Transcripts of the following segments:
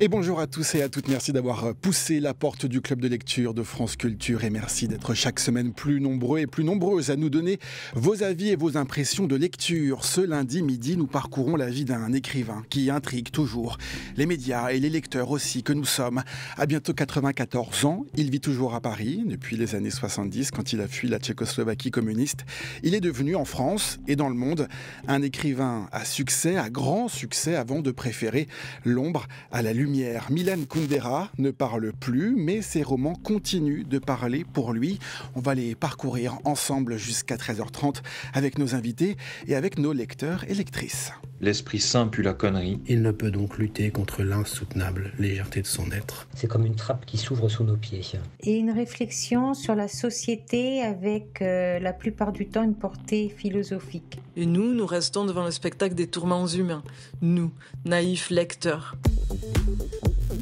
Et bonjour à tous et à toutes, merci d'avoir euh, poussé la porte du club de lecture de France Culture et merci d'être chaque semaine plus nombreux et plus nombreuses à nous donner vos avis et vos impressions de lecture. Ce lundi midi, nous parcourons la vie d'un écrivain qui intrigue toujours les médias et les lecteurs aussi que nous sommes. À bientôt 94 ans, il vit toujours à Paris depuis les années 70 quand il a fui la Tchécoslovaquie communiste. Il est devenu en France et dans le monde un écrivain à succès, à grand succès avant de préférer l'ombre à la lumière Milan Kundera ne parle plus, mais ses romans continuent de parler pour lui. On va les parcourir ensemble jusqu'à 13h30 avec nos invités et avec nos lecteurs et lectrices. L'esprit simple pue la connerie. Il ne peut donc lutter contre l'insoutenable légèreté de son être. C'est comme une trappe qui s'ouvre sous nos pieds. Et une réflexion sur la société avec euh, la plupart du temps une portée philosophique. Et nous, nous restons devant le spectacle des tourments humains. Nous, naïfs lecteurs.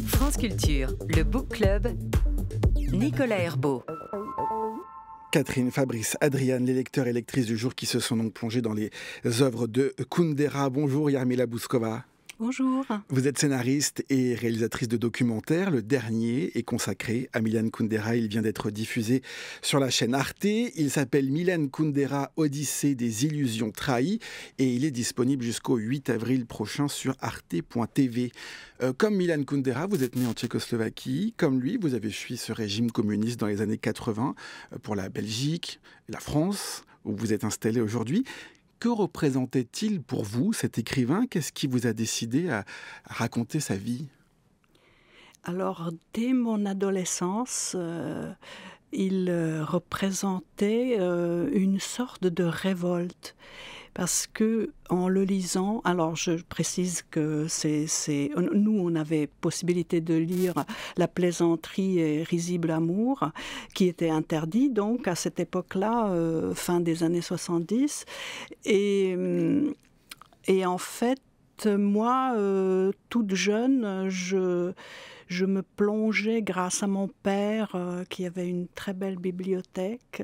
France Culture, le Book Club, Nicolas Herbeau. Catherine, Fabrice, Adriane, les lecteurs et lectrices du jour qui se sont donc plongés dans les œuvres de Kundera. Bonjour Yarmila Bouskova. Bonjour. Vous êtes scénariste et réalisatrice de documentaires. Le dernier est consacré à Milan Kundera. Il vient d'être diffusé sur la chaîne Arte. Il s'appelle Milan Kundera, Odyssée des illusions trahies et il est disponible jusqu'au 8 avril prochain sur arte.tv. Euh, comme Milan Kundera, vous êtes né en Tchécoslovaquie. Comme lui, vous avez fui ce régime communiste dans les années 80 euh, pour la Belgique, la France, où vous êtes installé aujourd'hui. Que représentait-il pour vous, cet écrivain Qu'est-ce qui vous a décidé à, raconter sa vie Alors, dès mon adolescence, euh, il euh, représentait euh, une sorte de révolte parce que en le lisant, alors je précise que c'est nous on avait possibilité de lire La plaisanterie et risible amour qui était interdit donc à cette époque-là euh, fin des années 70 et euh, et en fait moi euh, toute jeune je je me plongeais grâce à mon père qui avait une très belle bibliothèque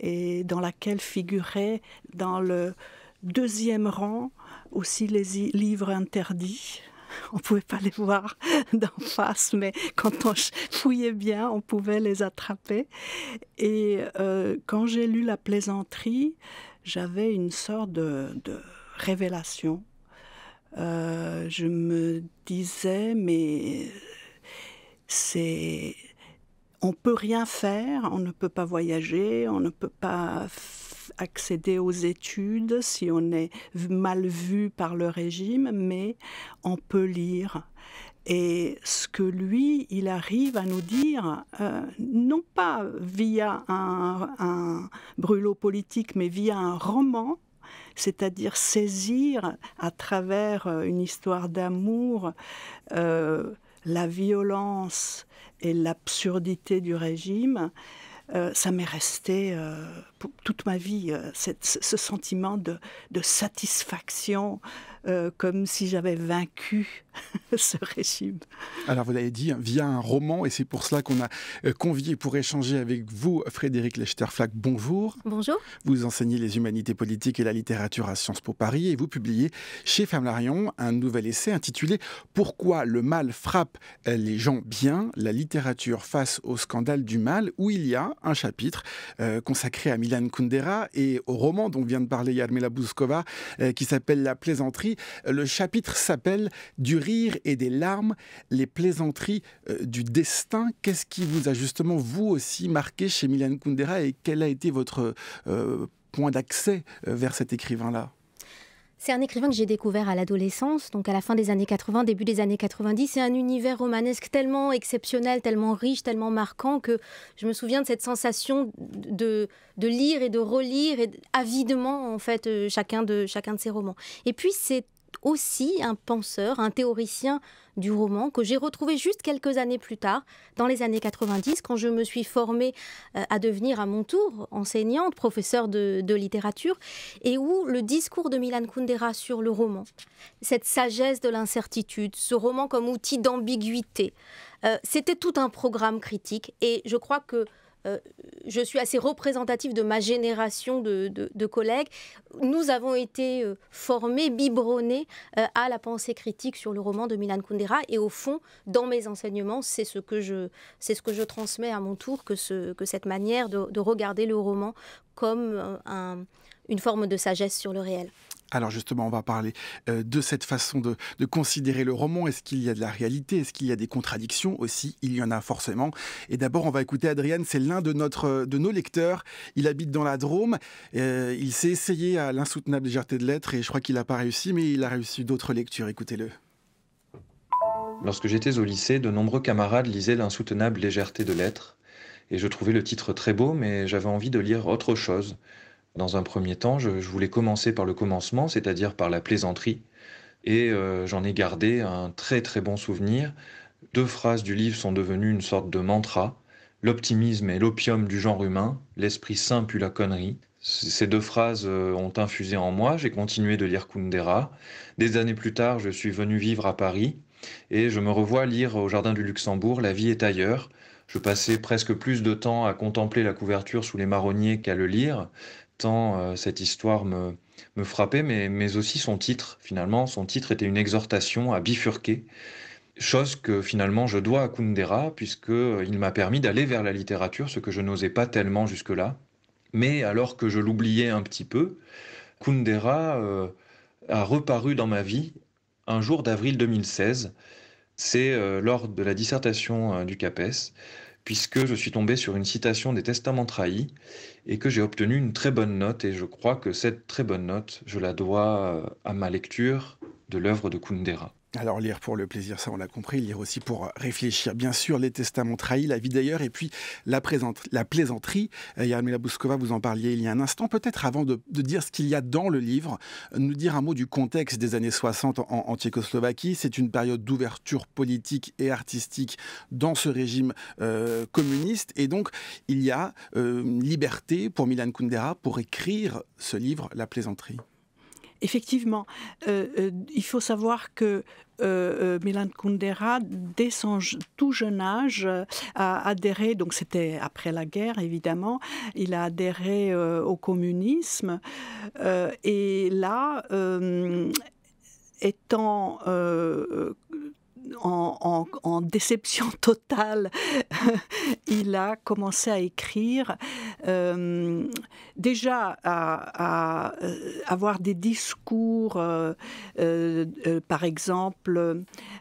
et dans laquelle figurait dans le Deuxième rang, aussi les livres interdits. On ne pouvait pas les voir d'en face, mais quand on fouillait bien, on pouvait les attraper. Et euh, quand j'ai lu La plaisanterie, j'avais une sorte de, révélation. Euh, je me disais, mais c'est on peut rien faire, on ne peut pas voyager, on ne peut pas accéder aux études si on est mal vu par le régime, mais on peut lire. Et ce que lui, il arrive à nous dire, euh, non pas via un, brûlot politique, mais via un roman, c'est-à-dire saisir à travers euh, une histoire d'amour euh, la violence et l'absurdité du régime, euh, ça m'est resté euh, toute ma vie, euh, ce sentiment de satisfaction euh, comme si j'avais vaincu ce régime. Alors vous l'avez dit, hein, via un roman, et c'est pour cela qu'on a euh, convié pour échanger avec vous Frédéric Lechterflack. Bonjour. Bonjour. Vous enseignez les humanités politiques et la littérature à Sciences Po Paris et vous publiez chez Flammarion un nouvel essai intitulé Pourquoi le mal frappe les gens bien, la littérature face au scandale du mal, où il y a un chapitre euh, consacré à Milan Kundera et au roman dont vient de parler Yarmila Bouskova qui s'appelle La plaisanterie euh, le chapitre s'appelle Du rire et des larmes, les plaisanteries euh, du destin. Qu'est-ce qui vous a justement, vous aussi, marqué chez Milan Kundera et quel a été votre euh, point d'accès vers cet écrivain-là c'est un écrivain que j'ai découvert à l'adolescence, donc à la fin des années 80, début des années 90. C'est un univers romanesque tellement exceptionnel, tellement riche, tellement marquant que je me souviens de cette sensation de, lire et de relire avidement en fait euh, chacun de chacun de ses romans. Et puis c'est aussi un penseur, un théoricien du roman que j'ai retrouvé juste quelques années plus tard, dans les années 90, quand je me suis formée euh, à devenir à mon tour enseignante, professeure de, littérature, et où le discours de Milan Kundera sur le roman, cette sagesse de l'incertitude, ce roman comme outil d'ambiguïté, euh, c'était tout un programme critique, et je crois que euh, je suis assez représentative de ma génération de, collègues. Nous avons été euh, formés, biberonnés euh, à la pensée critique sur le roman de Milan Kundera. Et au fond, dans mes enseignements, c'est ce que je, c'est ce que je transmets à mon tour, que, ce, que cette manière de, regarder le roman comme une forme de sagesse sur le réel. Alors justement, on va parler euh, de cette façon de, considérer le roman. Est-ce qu'il y a de la réalité Est-ce qu'il y a des contradictions aussi Il y en a forcément. Et d'abord, on va écouter Adrien. C'est l'un de, euh, de nos lecteurs. Il habite dans la Drôme. Euh, il s'est essayé à l'insoutenable légèreté de l'être et je crois qu'il n'a pas réussi, mais il a réussi d'autres lectures. Écoutez-le. Lorsque j'étais au lycée, de nombreux camarades lisaient l'insoutenable légèreté de l'être. Et je trouvais le titre très beau, mais j'avais envie de lire autre chose. Dans un premier temps, je, voulais commencer par le commencement, c'est-à-dire par la plaisanterie, et euh, j'en ai gardé un très très bon souvenir. Deux phrases du livre sont devenues une sorte de mantra. L'optimisme est l'opium du genre humain, l'esprit sain pue la connerie. Ces deux phrases euh, ont infusé en moi, j'ai continué de lire Kundera. Des années plus tard, je suis venu vivre à Paris et je me revois lire au Jardin du Luxembourg La vie est ailleurs. Je passais presque plus de temps à contempler la couverture sous les marronniers qu'à le lire, euh, cette histoire me, frappait, mais, aussi son titre, finalement. Son titre était une exhortation à bifurquer, chose que finalement je dois à Kundera, puisqu'il euh, m'a permis d'aller vers la littérature, ce que je n'osais pas tellement jusque-là. Mais alors que je l'oubliais un petit peu, Kundera euh, a reparu dans ma vie un jour d'avril 2016. C'est lors de la dissertation du CAPES puisque je suis tombé sur une citation des Testaments trahis et que j'ai obtenu une très bonne note et je crois que cette très bonne note, je la dois euh, à ma lecture de l'œuvre de Kundera. Alors lire pour le plaisir, ça on l'a compris, lire aussi pour réfléchir. Bien sûr, les testaments trahis, la vie d'ailleurs, et puis la, plaisanterie. Euh, Yarmila Bouskova, vous en parliez il y a un instant. Peut-être avant de, dire ce qu'il y a dans le livre, nous dire un mot du contexte des années 60 en, Tchécoslovaquie. C'est une période d'ouverture politique et artistique dans ce régime euh, communiste. Et donc, il y a euh, liberté pour Milan Kundera pour écrire ce livre, La plaisanterie effectivement, euh, euh, il faut savoir que euh, Milan Kundera, dès son tout jeune âge, a adhéré, donc c'était après la guerre évidemment, il a adhéré au communisme. et là, étant en, en, déception totale, il a commencé à écrire, euh, déjà à, euh, avoir des discours, euh, par exemple,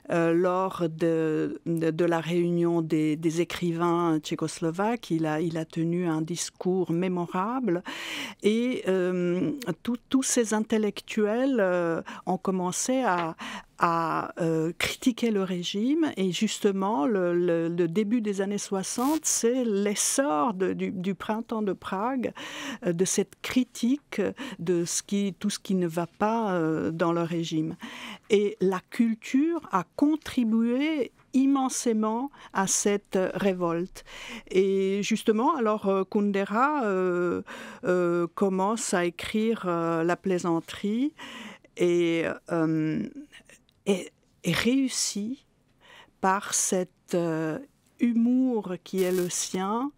lors de, la réunion des, des, écrivains tchécoslovaques, il a, il a tenu un discours mémorable et tous ces intellectuels ont commencé à, à euh, critiquer le régime. Et justement, le, début des années 60, c'est l'essor du, printemps de Prague, euh, de cette critique de ce qui, tout ce qui ne va pas euh, dans le régime. Et la culture a contribué immensément à cette révolte. Et justement, alors Kundera commence à écrire la plaisanterie et est, réussi par cet euh, humour qui est le sien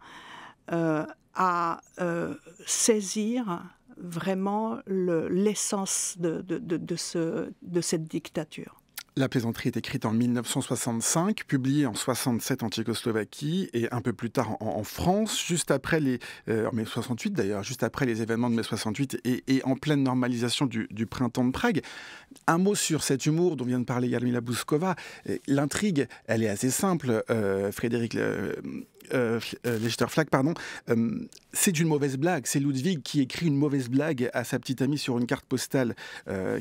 euh, à euh, saisir vraiment l'essence de cette dictature. La plaisanterie est écrite en 1965, publiée en 67 en Tchécoslovaquie et un peu plus tard en, France, juste après les euh, d'ailleurs, juste après les événements de mai 68 et, en pleine normalisation du, printemps de Prague. Un mot sur cet humour dont vient de parler Yarmila Bouskova. Euh, l'intrigue, elle est assez simple. Euh, Frédéric euh, Lester euh, Flack, pardon, euh, c'est une mauvaise blague. C'est Ludwig qui écrit une mauvaise blague à sa petite amie sur une carte postale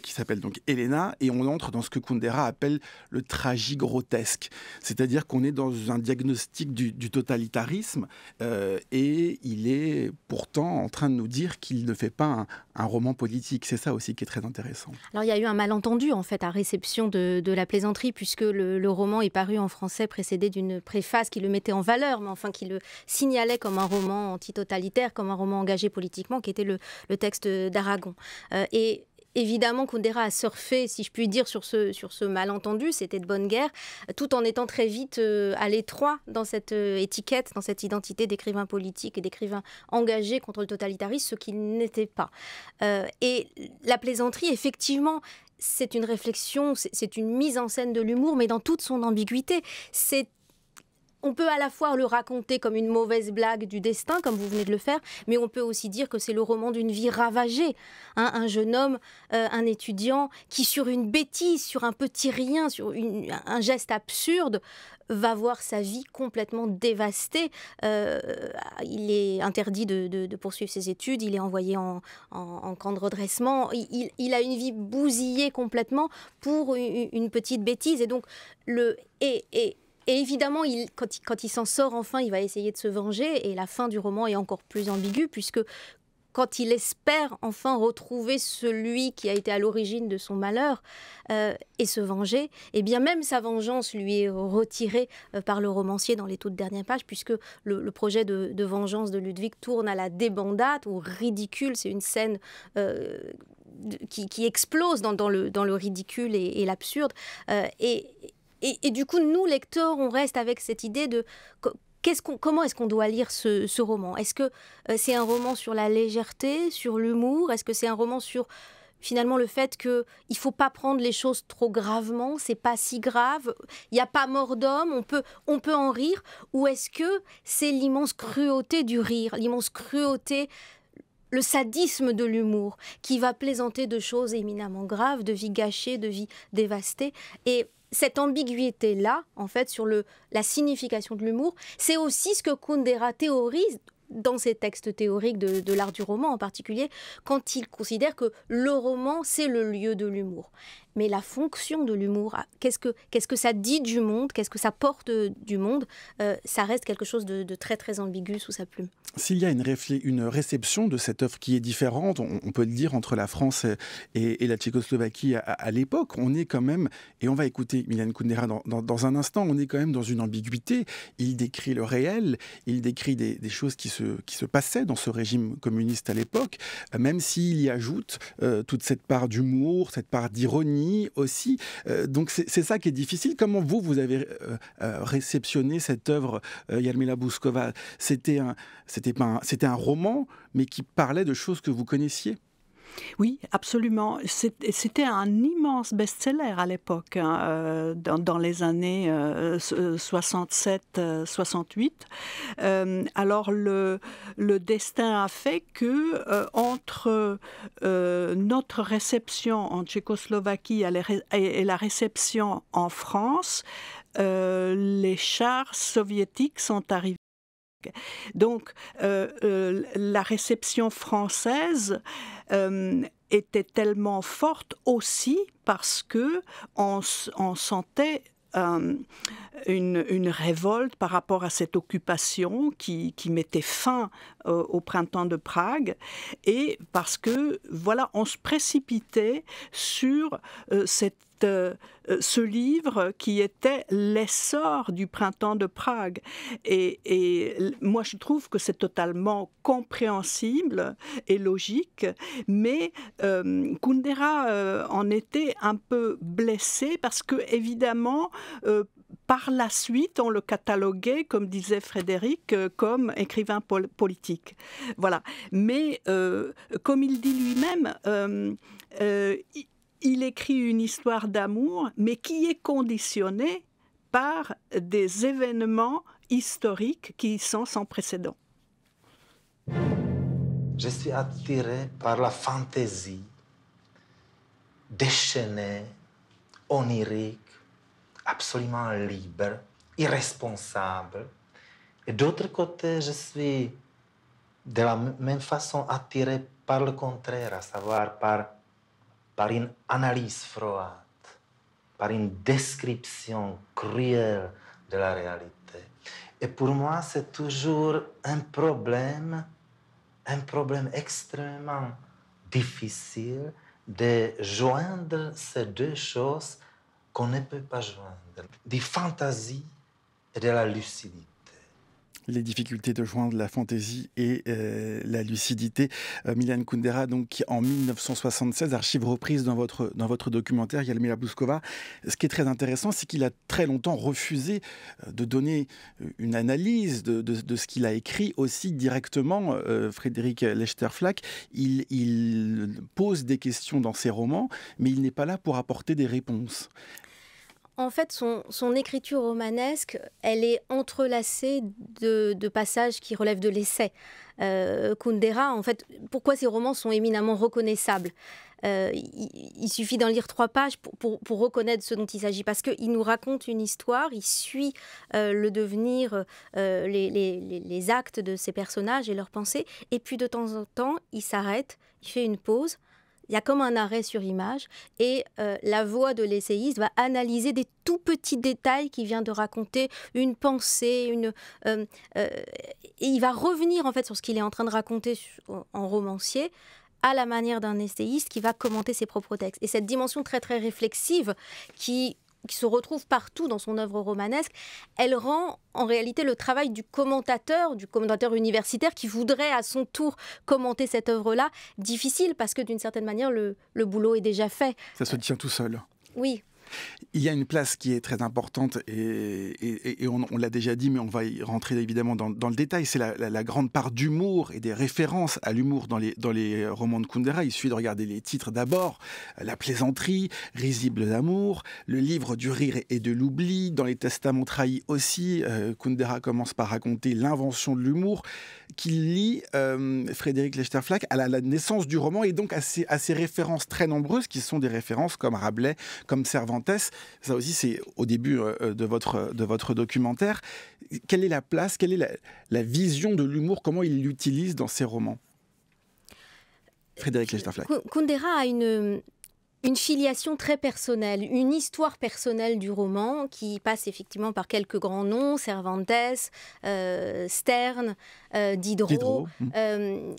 qui s'appelle donc Elena, et on entre dans ce que Kundera appelle le tragique grotesque. C'est-à-dire qu'on est dans un diagnostic du, totalitarisme, et il est pourtant en train de nous dire qu'il ne fait pas un, roman politique. C'est ça aussi qui est très intéressant. Alors il y a eu un malentendu en fait à réception de, la plaisanterie, puisque le, le roman est paru en français précédé d'une préface qui le mettait en valeur, mais en qui le signalait comme un roman antitotalitaire, comme un roman engagé politiquement, qui était le, texte d'Aragon. Euh, et évidemment, Kundera a surfé, si je puis dire, sur ce, sur ce malentendu, c'était de bonne guerre, tout en étant très vite euh, à l'étroit dans cette euh, étiquette, dans cette identité d'écrivain politique et d'écrivain engagé contre le totalitarisme, ce qu'il n'était pas. et la plaisanterie, effectivement, c'est une réflexion, c'est une mise en scène de l'humour, mais dans toute son ambiguïté. C'est on peut à la fois le raconter comme une mauvaise blague du destin, comme vous venez de le faire, mais on peut aussi dire que c'est le roman d'une vie ravagée. Hein. un jeune homme, euh, un étudiant, qui sur une bêtise, sur un petit rien, sur un geste absurde, va voir sa vie complètement dévastée. Euh, il est interdit de, poursuivre ses études, il est envoyé en, camp de redressement, il, a une vie bousillée complètement pour une, petite bêtise. Et donc, le, et, et et évidemment, il, quand, il, s'en sort enfin, il va essayer de se venger. Et la fin du roman est encore plus ambiguë, puisque quand il espère enfin retrouver celui qui a été à l'origine de son malheur euh, et se venger, et eh bien même sa vengeance lui est retirée euh, par le romancier dans les toutes dernières pages, puisque le, projet de, vengeance de Ludwig tourne à la débandade, ou ridicule, c'est une scène... Euh, qui, explose dans, le, dans, le, ridicule et, l'absurde. et, et, du coup, nous, lecteurs, on reste avec cette idée de quest -ce comment est-ce qu'on doit lire ce, roman Est-ce que euh, c'est un roman sur la légèreté, sur l'humour Est-ce que c'est un roman sur finalement le fait qu'il il faut pas prendre les choses trop gravement, c'est pas si grave, il n'y a pas mort d'homme, on peut, on peut en rire Ou est-ce que c'est l'immense cruauté du rire, l'immense cruauté le sadisme de l'humour qui va plaisanter de choses éminemment graves, de vie gâchée, de vie dévastée. Et cette ambiguïté-là, en fait, sur la signification de l'humour, c'est aussi ce que Kundera théorise dans ses textes théoriques de l'art du roman en particulier, quand il considère que le roman, c'est le lieu de l'humour mais la fonction de l'humour. Ah, qu'est-ce que, qu'est-ce que ça dit du monde Qu'est-ce que ça porte euh, du monde euh, Ça reste quelque chose de, très très ambigu sous sa plume. S'il y a une, une réception de cette œuvre qui est différente, on, peut le dire entre la France et, la Tchécoslovaquie à, l'époque, on est quand même, et on va écouter Milan Kundera dans, un instant, on est quand même dans une ambiguïté. Il décrit le réel, il décrit des, choses qui se, qui se passaient dans ce régime communiste à l'époque, même s'il y ajoute euh, toute cette part d'humour, cette part d'ironie aussi. Euh, donc c'est ça qui est difficile. Comment vous, vous avez euh, euh, réceptionné cette œuvre, Yalmila Bouskova C'était un roman, mais qui parlait de choses que vous connaissiez. Oui, absolument. C'était un immense best-seller à l'époque, hein, euh, dans, les années 67-68. Euh, euh, alors le, destin a fait que entre notre réception en Tchécoslovaquie et la réception en France, les chars soviétiques sont arrivés donc euh, euh, la réception française euh, était tellement forte aussi parce que on, sentait une, révolte par rapport à cette occupation qui, mettait fin au printemps de Prague et parce que voilà on se précipitait sur cette euh, ce livre qui était l'essor du printemps de Prague. Et, moi, je trouve que c'est totalement compréhensible et logique, mais euh, Kundera euh, en était un peu blessé parce que, évidemment, par la suite, on le cataloguait, comme disait Frédéric, comme écrivain politique. Voilà. Mais comme il dit lui-même, il il écrit une histoire d'amour, mais qui est conditionnée par des événements historiques qui sont sans précédent. Je suis attiré par la fantaisie déchaînée, onirique, absolument libre, irresponsable. Et d'autre côté, je suis de la même façon attiré par le contraire, à savoir par par une analyse froide, par une description cruelle de la réalité. Et pour moi, c'est toujours un problème, un problème extrêmement difficile de joindre ces deux choses qu'on ne peut pas joindre, des fantasies et de la lucidité les difficultés de joindre la fantaisie et euh, la lucidité. Euh, Milan Kundera, donc, qui en 1976, archive reprise dans votre, dans votre documentaire, Yalmila Bouskova. Ce qui est très intéressant, c'est qu'il a très longtemps refusé euh, de donner une analyse de, de, ce qu'il a écrit aussi directement. Frédéric Lechterflack, il, il pose des questions dans ses romans, mais il n'est pas là pour apporter des réponses en fait, son, écriture romanesque, elle est entrelacée de, passages qui relèvent de l'essai. Euh, Kundera, en fait, pourquoi ses romans sont éminemment reconnaissables euh, il, suffit d'en lire trois pages pour, reconnaître ce dont il s'agit, parce qu'il nous raconte une histoire, il suit euh, le devenir, les, les actes de ses personnages et leurs pensées, et puis de temps en temps, il s'arrête, il fait une pause, il y a comme un arrêt sur image et euh, la voix de l'essayiste va analyser des tout petits détails qui vient de raconter une pensée, une, euh, euh, et il va revenir en fait sur ce qu'il est en train de raconter en romancier à la manière d'un essayiste qui va commenter ses propres textes. Et cette dimension très très réflexive qui qui se retrouve partout dans son œuvre romanesque, elle rend en réalité le travail du commentateur, du commentateur universitaire qui voudrait à son tour commenter cette œuvre-là, difficile parce que d'une certaine manière, le, boulot est déjà fait. Ça se tient tout seul. Oui, il y a une place qui est très importante et, on, l'a déjà dit, mais on va y rentrer évidemment dans, le détail. C'est la, grande part d'humour et des références à l'humour dans les, dans les romans de Kundera. Il suffit de regarder les titres d'abord La plaisanterie, Risible d'amour, Le livre du rire et de l'oubli, dans les testaments trahis aussi. Euh, Kundera commence par raconter l'invention de l'humour qu'il lie euh, Frédéric Lechterflack à la, naissance du roman et donc à ses, à ses références très nombreuses qui sont des références comme Rabelais, comme Cervantes ça aussi, c'est au début euh, euh, de votre, euh, de votre documentaire. Quelle est la place, quelle est la, vision de l'humour, comment il l'utilise dans ses romans Frédéric Lechterflack. Kundera a une une filiation très personnelle, une histoire personnelle du roman qui passe effectivement par quelques grands noms, Cervantes, euh, Stern, euh, Diderot, mm. euh,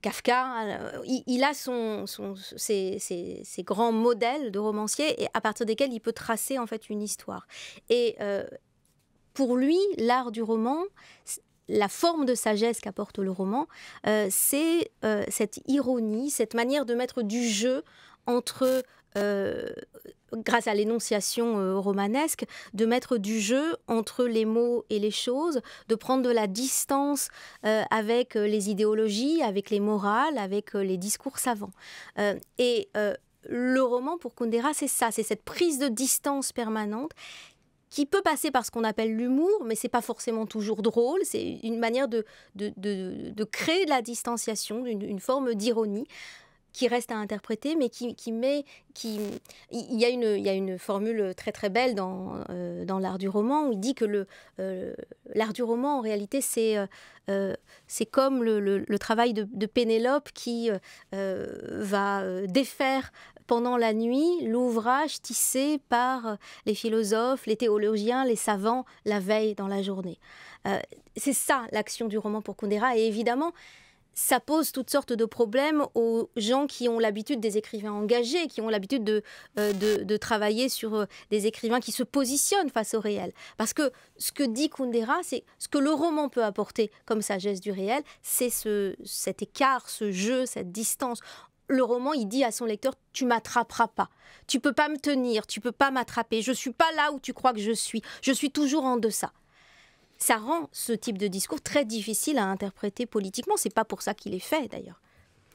Kafka. Euh, il, a ses, grands modèles de romanciers et à partir desquels il peut tracer en fait une histoire. Et pour lui, l'art du roman, la forme de sagesse qu'apporte le roman, c'est cette ironie, cette manière de mettre du jeu entre euh, grâce à l'énonciation euh, romanesque, de mettre du jeu entre les mots et les choses, de prendre de la distance euh, avec les idéologies, avec les morales, avec les discours savants. et le roman pour Kundera, c'est ça, c'est cette prise de distance permanente qui peut passer par ce qu'on appelle l'humour, mais ce n'est pas forcément toujours drôle. C'est une manière de, créer de la distanciation, une forme d'ironie qui reste à interpréter, mais qui, qui met. Qui, il, y a une, il y a une formule très très belle dans, euh, dans l'art du roman où il dit que le, euh, l'art du roman, en réalité, c'est, euh, c'est comme le, le, travail de, de, Pénélope qui va défaire pendant la nuit l'ouvrage tissé par les philosophes, les théologiens, les savants la veille dans la journée. c'est ça l'action du roman pour Kundera, et évidemment ça pose toutes sortes de problèmes aux gens qui ont l'habitude des écrivains engagés, qui ont l'habitude de, euh, travailler sur euh, des écrivains qui se positionnent face au réel. Parce que ce que dit Kundera, c'est ce que le roman peut apporter comme sagesse du réel, c'est cet écart, ce jeu, cette distance le roman, il dit à son lecteur tu m'attraperas pas. Tu peux pas me tenir, tu peux pas m'attraper. Je suis pas là où tu crois que je suis. Je suis toujours en deçà ça rend ce type de discours très difficile à interpréter politiquement. C'est pas pour ça qu'il est fait d'ailleurs.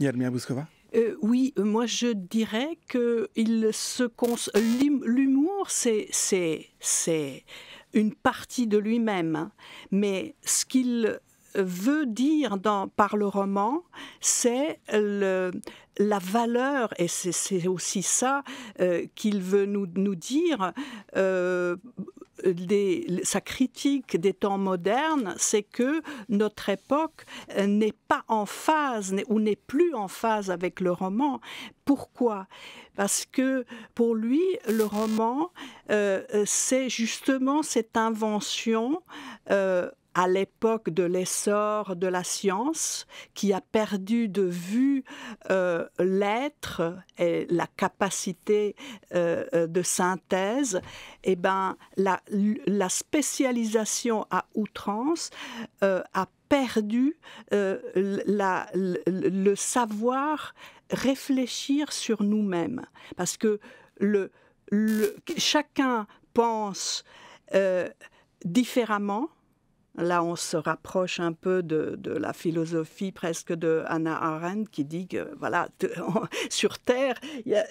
Yadmia Bouskova euh, oui, euh, moi je dirais que l'humour, c'est une partie de lui-même, hein. mais ce qu'il veut dire dans, par le roman, c'est la valeur, et c'est aussi ça euh, qu'il veut nous, nous dire, sa critique des temps modernes, c'est que notre époque n'est pas en phase ou n'est plus en phase avec le roman. Pourquoi Parce que pour lui, le roman, euh, c'est justement cette invention. Euh, à l'époque de l'essor de la science, qui a perdu de vue euh, l'être et la capacité euh, de synthèse, eh ben, la, la spécialisation à outrance euh, a perdu le, savoir réfléchir sur nous-mêmes. Parce que le, chacun pense différemment, Là, on se rapproche un peu de, la philosophie presque de Hannah Arendt qui dit que, voilà, sur Terre, il y a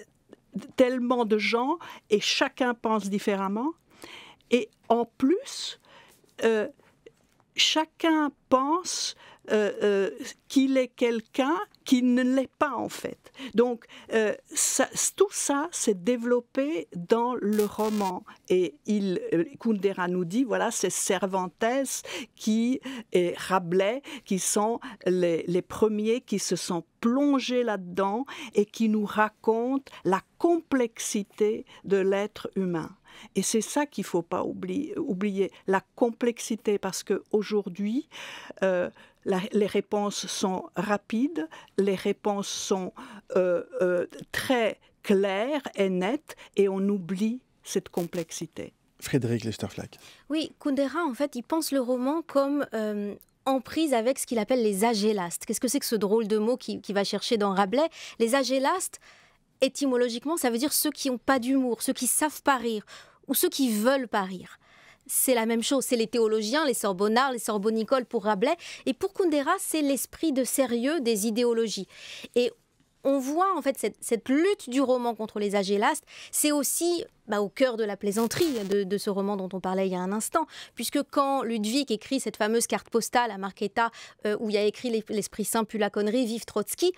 tellement de gens et chacun pense différemment. Et en plus, euh, chacun pense euh, euh, qu'il est quelqu'un qui ne l'est pas en fait. Donc euh, tout ça s'est développé dans le roman et il, euh, Kundera nous dit voilà c'est Cervantes qui et Rabelais qui sont les premiers qui se sont plongés là-dedans et qui nous racontent la complexité de l'être humain. Et c'est ça qu'il ne faut pas oublier, la complexité, parce qu'aujourd'hui, euh, les réponses sont rapides, les réponses sont euh, euh, très claires et nettes, et on oublie cette complexité. Frédéric Lesterflack. Oui, Kundera, en fait, il pense le roman comme en prise avec ce qu'il appelle les agélastes. Qu'est-ce que c'est que ce drôle de mot qui, va chercher dans Rabelais Les agélastes, étymologiquement, ça veut dire ceux qui n'ont pas d'humour, ceux qui savent pas rire, ou ceux qui veulent pas rire. C'est la même chose, c'est les théologiens, les sorbonnards, les sorbonicoles pour Rabelais, et pour Kundera, c'est l'esprit de sérieux des idéologies. Et on voit en fait cette, lutte du roman contre les agélastes, c'est aussi bah, au cœur de la plaisanterie de, ce roman dont on parlait il y a un instant, puisque quand Ludwig écrit cette fameuse carte postale à Marquetta euh, où il y a écrit l'Esprit Saint puis la connerie, vive Trotsky,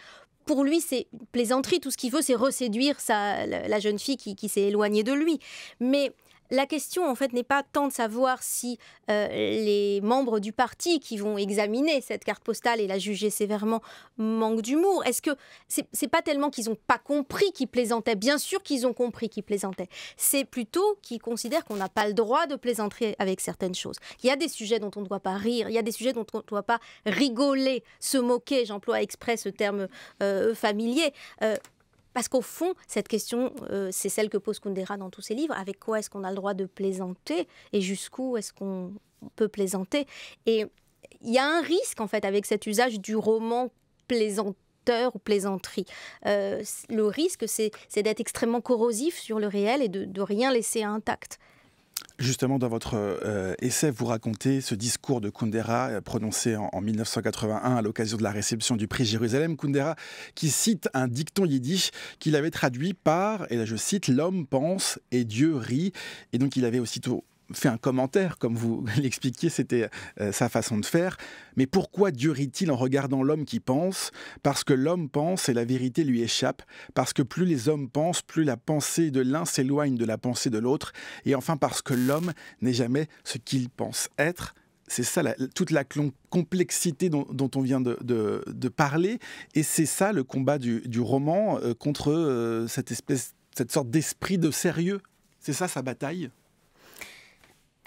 pour lui, c'est plaisanterie. Tout ce qu'il veut, c'est reséduire la jeune fille qui, qui s'est éloignée de lui. Mais la question, en fait, n'est pas tant de savoir si euh, les membres du parti qui vont examiner cette carte postale et la juger sévèrement manquent d'humour. Est-ce que c'est pas tellement qu'ils n'ont pas compris qu'ils plaisantaient Bien sûr qu'ils ont compris qu'ils plaisantaient. C'est plutôt qu'ils considèrent qu'on n'a pas le droit de plaisanter avec certaines choses. Il y a des sujets dont on ne doit pas rire, il y a des sujets dont on ne doit pas rigoler, se moquer. J'emploie exprès ce terme euh, familier. Euh, parce qu'au fond, cette question, euh, c'est celle que pose Kundera dans tous ses livres. Avec quoi est-ce qu'on a le droit de plaisanter et jusqu'où est-ce qu'on peut plaisanter Et il y a un risque, en fait, avec cet usage du roman plaisanteur ou plaisanterie. Euh, le risque, c'est d'être extrêmement corrosif sur le réel et de, de rien laisser intact. Justement, dans votre euh, essai, vous racontez ce discours de Kundera euh, prononcé en, en, 1981 à l'occasion de la réception du prix Jérusalem. Kundera qui cite un dicton yiddish qu'il avait traduit par, et là je cite, L'homme pense et Dieu rit. Et donc il avait aussitôt fait un commentaire, comme vous l'expliquiez, c'était euh, sa façon de faire. Mais pourquoi durit il en regardant l'homme qui pense Parce que l'homme pense et la vérité lui échappe, parce que plus les hommes pensent, plus la pensée de l'un s'éloigne de la pensée de l'autre, et enfin parce que l'homme n'est jamais ce qu'il pense être. C'est ça toute la complexité dont, on vient de, parler, et c'est ça le combat du, roman euh, contre euh, cette espèce, cette sorte d'esprit de sérieux. C'est ça sa bataille.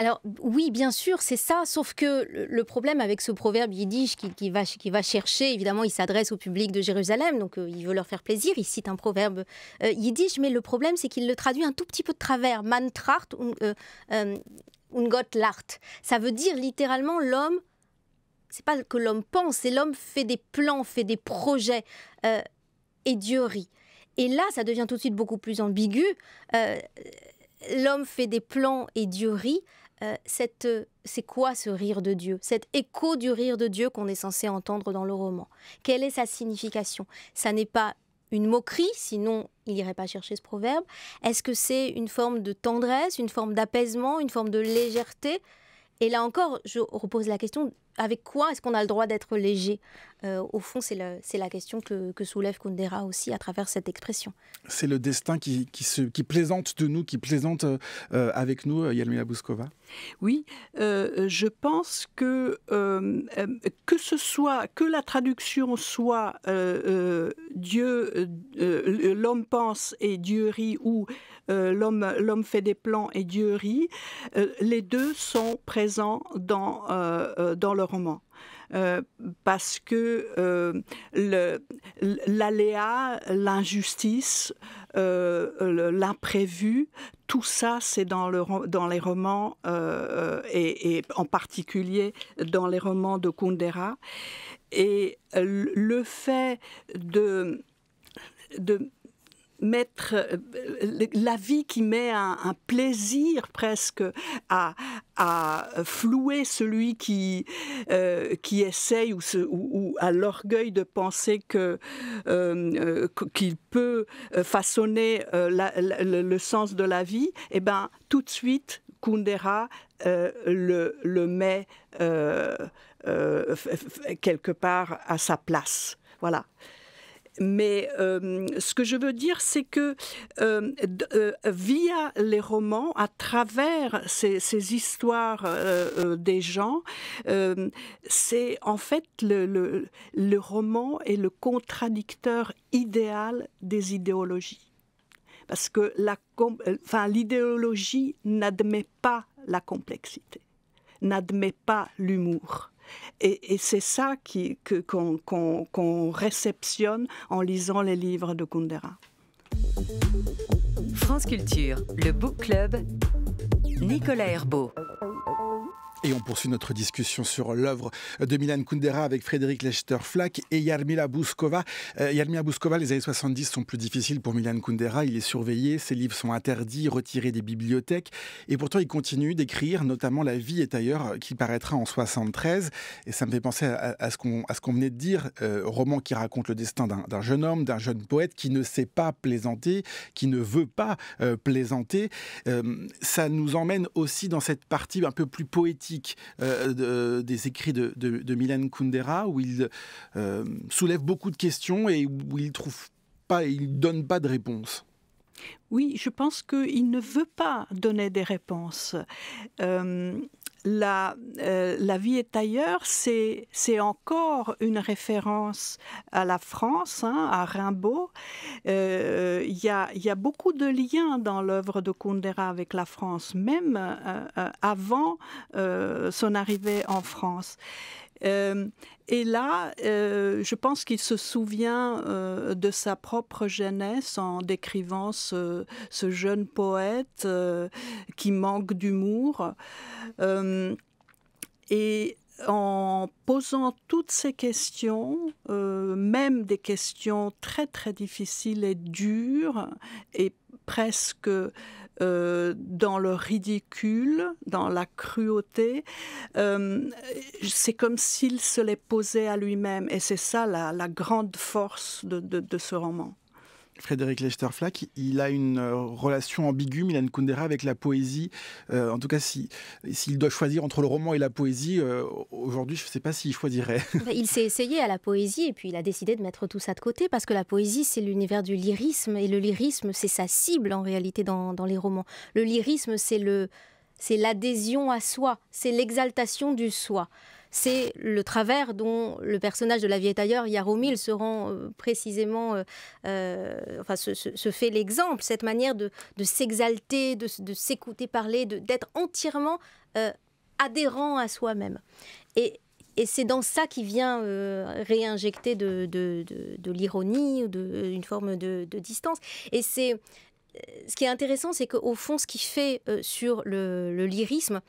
Alors oui, bien sûr, c'est ça, sauf que le problème avec ce proverbe yiddish qui, va, chercher, évidemment, il s'adresse au public de Jérusalem, donc euh, il veut leur faire plaisir, il cite un proverbe euh, yiddish, mais le problème, c'est qu'il le traduit un tout petit peu de travers, mantracht un euh, Gott lart. Ça veut dire littéralement l'homme, c'est pas que l'homme pense, c'est l'homme fait des plans, fait des projets, et Dieu rit. Et là, ça devient tout de suite beaucoup plus ambigu l'homme fait des plans et Dieu rit, euh, euh, c'est quoi ce rire de Dieu Cet écho du rire de Dieu qu'on est censé entendre dans le roman. Quelle est sa signification Ça n'est pas une moquerie, sinon il n'irait pas chercher ce proverbe. Est-ce que c'est une forme de tendresse, une forme d'apaisement, une forme de légèreté Et là encore, je repose la question avec quoi est-ce qu'on a le droit d'être léger euh, Au fond, c'est la, question que, soulève Kundera aussi à travers cette expression. C'est le destin qui, plaisante de nous, qui plaisante avec nous, Yalmila Bouskova oui, euh, je pense que euh, euh, que ce soit que la traduction soit Dieu, l'homme pense et Dieu rit ou l'homme l'homme fait des plans et Dieu rit, les deux sont présents dans dans le roman. parce que l'aléa, l'injustice, l'imprévu, tout ça, c'est dans, le, dans les romans, euh, euh, et, en particulier dans les romans de Kundera. Et euh, le fait de mettre euh, euh, la vie qui met un, plaisir presque à, à flouer celui qui, euh, qui essaye ou, se, ou, l'orgueil de penser que qu'il peut façonner le sens de la vie, et eh ben tout de suite Kundera le, le, met quelque part à sa place. Voilà. Mais euh, ce que je veux dire, c'est que euh, euh, via les romans, à travers ces, histoires des gens, c'est en fait le, roman est le contradicteur idéal des idéologies parce que l'idéologie n'admet pas la complexité, n'admet pas l'humour. Et, c'est ça qu'on réceptionne en lisant les livres de Kundera. France Culture, le Book Club, Nicolas Herbeau. Et on poursuit notre discussion sur l'œuvre de Milan Kundera avec Frédéric lechter flack et Yarmila Bouskova. Euh, Yarmila Bouskova, les années 70 sont plus difficiles pour Milan Kundera. Il est surveillé, ses livres sont interdits, retirés des bibliothèques. Et pourtant, il continue d'écrire, notamment La vie est ailleurs, euh, qui paraîtra en 73. Et ça me fait penser à, à ce qu'on venait de dire, euh, roman qui raconte le destin d'un jeune homme, d'un jeune poète qui ne sait pas plaisanter, qui ne veut pas plaisanter. ça nous emmène aussi dans cette partie un peu plus poétique euh, euh, des écrits de, Milan Kundera, où il euh, soulève beaucoup de questions et où il trouve pas, il donne pas de réponse. Oui, je pense qu'il ne veut pas donner des réponses. Euh, euh, la, vie est ailleurs, c'est, c'est encore une référence à la France, hein, à Rimbaud. Euh, il y, a, y, a, beaucoup de liens dans l'œuvre de Kundera avec la France, même avant son arrivée en France. Euh, et là, euh, je pense qu'il se souvient euh, de sa propre jeunesse en décrivant ce, jeune poète qui manque d'humour. et en posant toutes ces questions, euh, même des questions très très difficiles et dures, et presque euh, dans le ridicule, dans la cruauté, euh, c'est comme s'il se les posait à lui-même. Et c'est ça la, grande force de ce roman. Frédéric lester il a une euh, relation ambiguë, Milan Kundera, avec la poésie. Euh, en tout cas, s'il si, s'il doit choisir entre le roman et la poésie, euh, aujourd'hui, je ne sais pas s'il choisirait. Ben, il s'est essayé à la poésie et puis il a décidé de mettre tout ça de côté parce que la poésie, c'est l'univers du lyrisme et le lyrisme, c'est sa cible en réalité dans, dans les romans. Le lyrisme, c'est le c'est l'adhésion à soi, c'est l'exaltation du soi c'est le travers dont le personnage de la vieille tailleur, Yaromil, se rend euh, précisément, euh, euh, enfin, se, fait l'exemple, cette manière de, s'exalter, de, s'écouter parler, d'être entièrement adhérent à soi-même. Et, c'est dans ça qui vient réinjecter de, l'ironie, d'une forme de, distance. Et c'est ce qui est intéressant, c'est qu'au fond, ce qui fait sur le, lyrisme,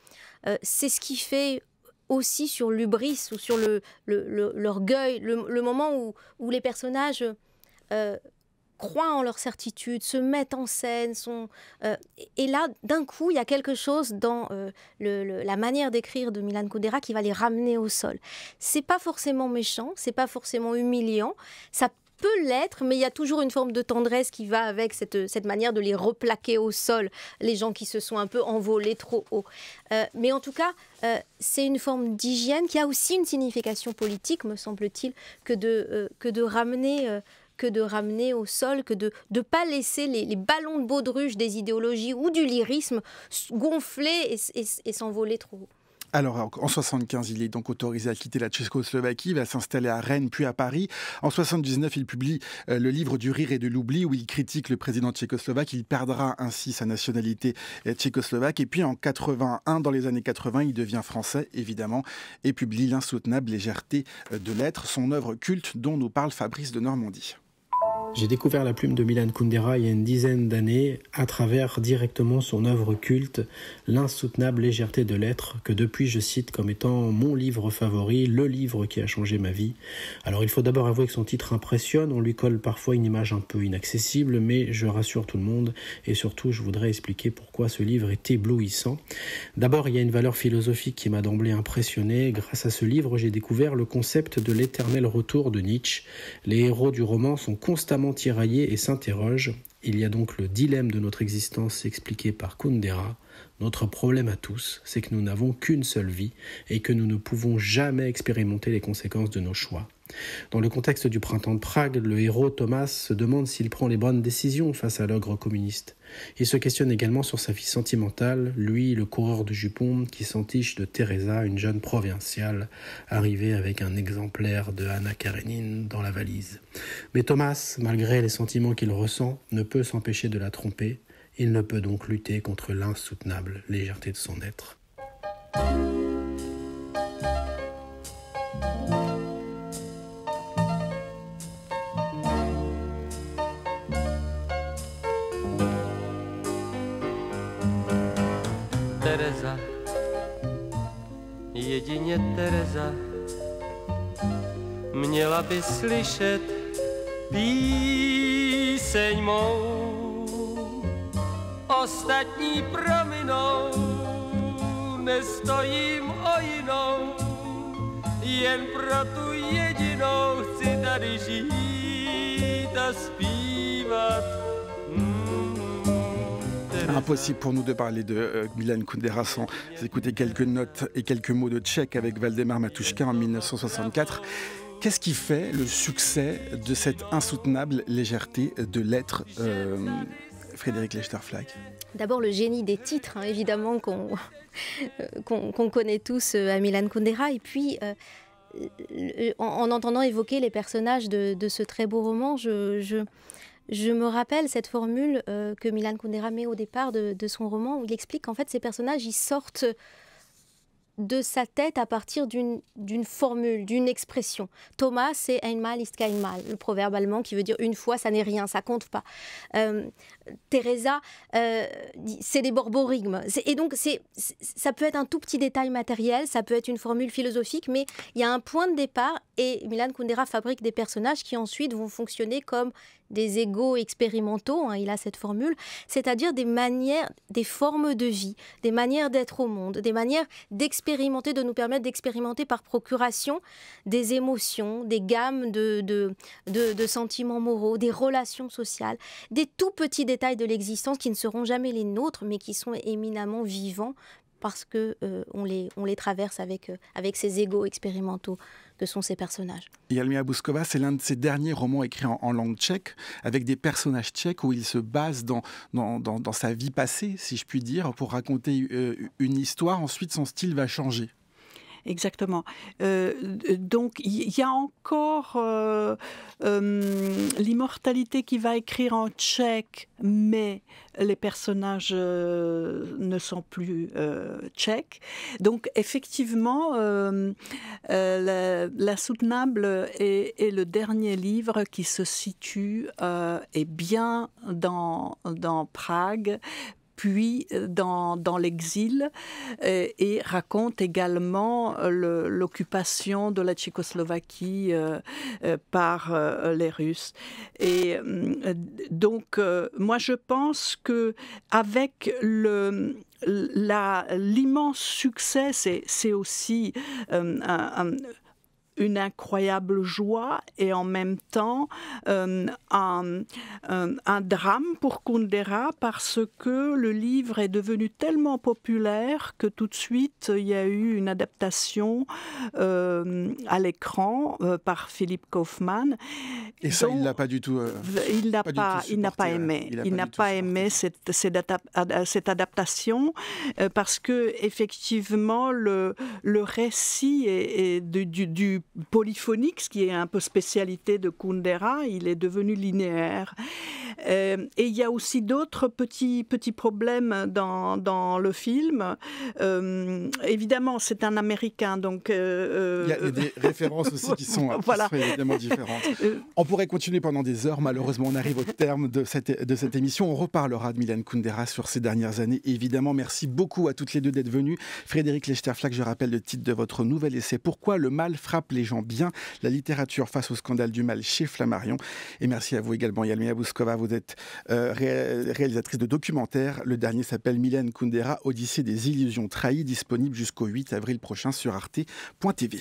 c'est ce qui fait aussi sur l'ubris ou sur l'orgueil, le, le, moment où, les personnages euh, croient en leur certitude, se mettent en scène. Sont, euh, et là, d'un coup, il y a quelque chose dans euh, la manière d'écrire de Milan Kundera qui va les ramener au sol. C'est pas forcément méchant, c'est pas forcément humiliant. Ça peut l'être, mais il y a toujours une forme de tendresse qui va avec cette, cette manière de les replaquer au sol, les gens qui se sont un peu envolés trop haut. Euh, mais en tout cas, euh, c'est une forme d'hygiène qui a aussi une signification politique, me semble-t-il, que, de, euh, que de ramener que de ramener au sol, que de ne pas laisser les, ballons de baudruche des idéologies ou du lyrisme gonfler et s'envoler trop haut. Alors, en 75, il est donc autorisé à quitter la Tchécoslovaquie, il va s'installer à Rennes, puis à Paris. En 79, il publie euh, le livre du rire et de l'oubli, où il critique le président tchécoslovaque. Il perdra ainsi sa nationalité euh, tchécoslovaque. Et puis, en 81, dans les années 80, il devient français, évidemment, et publie l'insoutenable légèreté euh, de l'être, son œuvre culte dont nous parle Fabrice de Normandie. J'ai découvert la plume de Milan Kundera il y a une dizaine d'années à travers directement son œuvre culte, L'insoutenable légèreté de l'être, que depuis je cite comme étant mon livre favori, le livre qui a changé ma vie. Alors il faut d'abord avouer que son titre impressionne, on lui colle parfois une image un peu inaccessible, mais je rassure tout le monde et surtout je voudrais expliquer pourquoi ce livre est éblouissant. D'abord il y a une valeur philosophique qui m'a d'emblée impressionné. Grâce à ce livre j'ai découvert le concept de l'éternel retour de Nietzsche. Les héros du roman sont constamment Tiraillé et s'interroge Il y a donc le dilemme de notre existence expliqué par Kundera. Notre problème à tous, c'est que nous n'avons qu'une seule vie et que nous ne pouvons jamais expérimenter les conséquences de nos choix. Dans le contexte du printemps de Prague, le héros Thomas se demande s'il prend les bonnes décisions face à l'ogre communiste. Il se questionne également sur sa vie sentimentale, lui, le coureur de jupons, qui s'entiche de Teresa, une jeune provinciale, arrivée avec un exemplaire de Anna Karenine dans la valise. Mais Thomas, malgré les sentiments qu'il ressent, ne peut s'empêcher de la tromper. Il ne peut donc lutter contre l'insoutenable légèreté de son être. C'est hmm, Impossible pour nous de parler de Milan euh, Kundera sans écouter quelques notes et quelques mots de tchèque avec Valdemar Matushka en 1964. Qu'est-ce qui fait le succès de cette insoutenable légèreté de l'être euh, Frédéric Lechterflack D'abord le génie des titres, hein, évidemment, euh, qu'on qu'on connaît tous euh, à Milan Kundera. Et puis, euh, en, entendant évoquer les personnages de, ce très beau roman, je, je, me rappelle cette formule que Milan Kundera met au départ de, de son roman, où il explique qu'en fait, ces personnages, ils sortent de sa tête à partir d'une formule, d'une expression. Thomas, c'est einmal ist keinmal mal, le proverbe allemand qui veut dire une fois, ça n'est rien, ça compte pas. Euh, Teresa, euh, c'est des borborigmes. Et donc, c'est ça peut être un tout petit détail matériel, ça peut être une formule philosophique, mais il y a un point de départ et Milan Kundera fabrique des personnages qui ensuite vont fonctionner comme des égaux expérimentaux, hein, il a cette formule, c'est-à-dire des manières, des formes de vie, des manières d'être au monde, des manières d'expérimenter, de nous permettre d'expérimenter par procuration des émotions, des gammes de, de sentiments moraux, des relations sociales, des tout petits détails de l'existence qui ne seront jamais les nôtres, mais qui sont éminemment vivants parce que euh, on, les, traverse avec, euh, ces égaux expérimentaux que sont ces personnages. Yalmia Bouskova, c'est l'un de ses derniers romans écrits en, langue tchèque, avec des personnages tchèques où il se base dans, sa vie passée, si je puis dire, pour raconter euh, une histoire. Ensuite, son style va changer. Exactement. Euh, donc il y a encore euh, euh, l'immortalité qui va écrire en tchèque, mais les personnages ne sont plus tchèques. Donc effectivement, la, soutenable est, est, le dernier livre qui se situe et bien dans, dans Prague puis euh, dans, dans l'exil, euh, et, raconte également euh, l'occupation de la Tchécoslovaquie par les Russes. Et donc, moi, je pense que avec le, l'immense succès, c'est aussi un une incroyable joie et en même temps euh, un, un, drame pour Kundera parce que le livre est devenu tellement populaire que tout de suite il y a eu une adaptation euh, à l'écran euh, par Philippe Kaufman. Et ça, il l'a pas du tout. il n'a pas, hein. il n'a pas aimé. Il, n'a pas, aimé cette, cette, adaptation parce que effectivement le, le récit est, du, du polyphonique, ce qui est un peu spécialité de Kundera, il est devenu linéaire. Euh, et il y a aussi d'autres petits, petits problèmes dans, le film. Euh, évidemment, c'est un Américain, donc... Euh, il, y a, des références aussi qui sont, voilà. évidemment différentes. On pourrait continuer pendant des heures, malheureusement on arrive au terme de cette, de cette émission. On reparlera de Milan Kundera sur ces dernières années, évidemment. Merci beaucoup à toutes les deux d'être venues. Frédéric Lechterflack, je rappelle le titre de votre nouvel essai, Pourquoi le mal frappe les bien la littérature face au scandale du mal chez Flammarion. Et merci à vous également, Yalmia Bouskova. Vous êtes euh, réalisatrice de documentaires. Le dernier s'appelle Mylène Kundera, Odyssée des illusions trahies, disponible jusqu'au 8 avril prochain sur arte.tv.